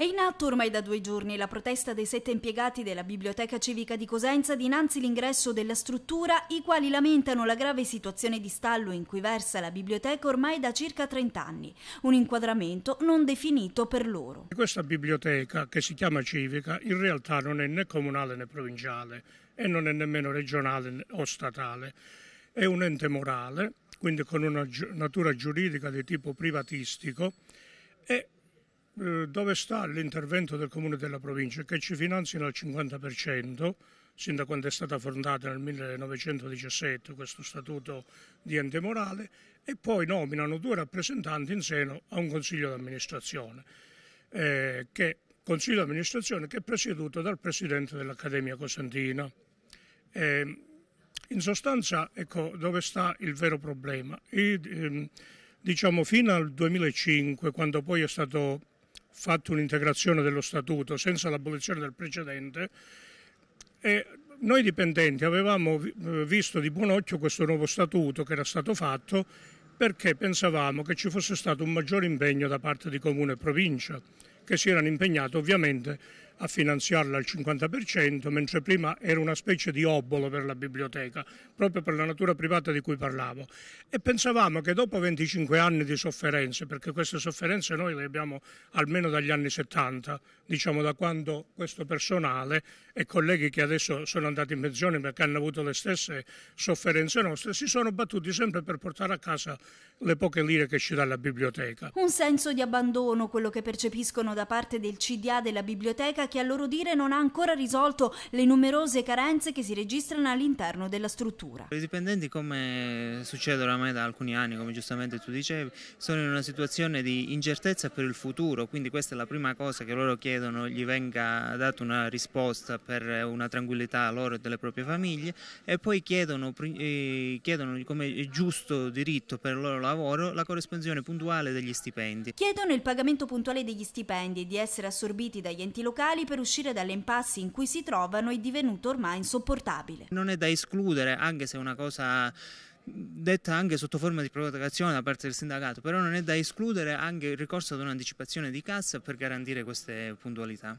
È in atto ormai da due giorni la protesta dei sette impiegati della Biblioteca Civica di Cosenza dinanzi all'ingresso della struttura, i quali lamentano la grave situazione di stallo in cui versa la biblioteca ormai da circa 30 anni, un inquadramento non definito per loro. Questa biblioteca, che si chiama civica, in realtà non è né comunale né provinciale e non è nemmeno regionale o statale. È un ente morale, quindi con una natura giuridica di tipo privatistico e eh, dove sta l'intervento del Comune della Provincia che ci finanziano al 50%, sin da quando è stata fondata nel 1917 questo statuto di ente morale, e poi nominano due rappresentanti in seno a un Consiglio d'amministrazione, eh, che, Consiglio d'amministrazione che è presieduto dal Presidente dell'Accademia Cosentina. Eh, in sostanza, ecco dove sta il vero problema. E, ehm, diciamo, fino al 2005, quando poi è stato fatto un'integrazione dello statuto senza l'abolizione del precedente e noi dipendenti avevamo eh, visto di buon occhio questo nuovo statuto che era stato fatto perché pensavamo che ci fosse stato un maggiore impegno da parte di comune e provincia che si erano impegnati ovviamente a finanziarla al 50%, mentre prima era una specie di obolo per la biblioteca, proprio per la natura privata di cui parlavo. E pensavamo che dopo 25 anni di sofferenze, perché queste sofferenze noi le abbiamo almeno dagli anni 70, diciamo da quando questo personale e colleghi che adesso sono andati in pensione perché hanno avuto le stesse sofferenze nostre, si sono battuti sempre per portare a casa le poche lire che ci dà la biblioteca. Un senso di abbandono quello che percepiscono da parte del CDA della biblioteca che a loro dire non ha ancora risolto le numerose carenze che si registrano all'interno della struttura. I dipendenti, come succede oramai da alcuni anni, come giustamente tu dicevi, sono in una situazione di incertezza per il futuro, quindi questa è la prima cosa che loro chiedono, gli venga data una risposta per una tranquillità loro e delle proprie famiglie e poi chiedono, eh, chiedono come giusto diritto per il loro lavoro la corrispondenza puntuale degli stipendi. Chiedono il pagamento puntuale degli stipendi e di essere assorbiti dagli enti locali locali per uscire dall'impasse in cui si trovano è divenuto ormai insopportabile. Non è da escludere, anche se è una cosa detta anche sotto forma di provocazione da parte del sindacato, però non è da escludere anche il ricorso ad un'anticipazione di cassa per garantire queste puntualità.